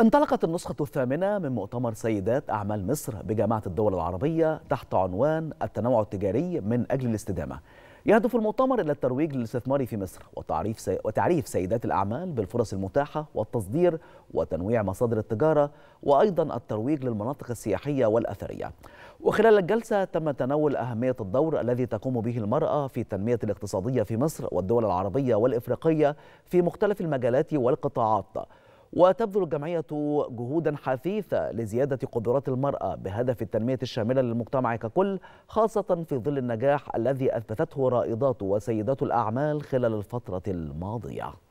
انطلقت النسخة الثامنة من مؤتمر سيدات أعمال مصر بجامعة الدول العربية تحت عنوان التنوع التجاري من أجل الاستدامة يهدف المؤتمر إلى الترويج للاستثمار في مصر وتعريف, سي... وتعريف سيدات الأعمال بالفرص المتاحة والتصدير وتنويع مصادر التجارة وأيضا الترويج للمناطق السياحية والأثرية وخلال الجلسة تم تناول أهمية الدور الذي تقوم به المرأة في التنمية الاقتصادية في مصر والدول العربية والإفريقية في مختلف المجالات والقطاعات وتبذل الجمعية جهودا حثيثة لزيادة قدرات المرأة بهدف التنمية الشاملة للمجتمع ككل خاصة في ظل النجاح الذي أثبتته رائدات وسيدات الأعمال خلال الفترة الماضية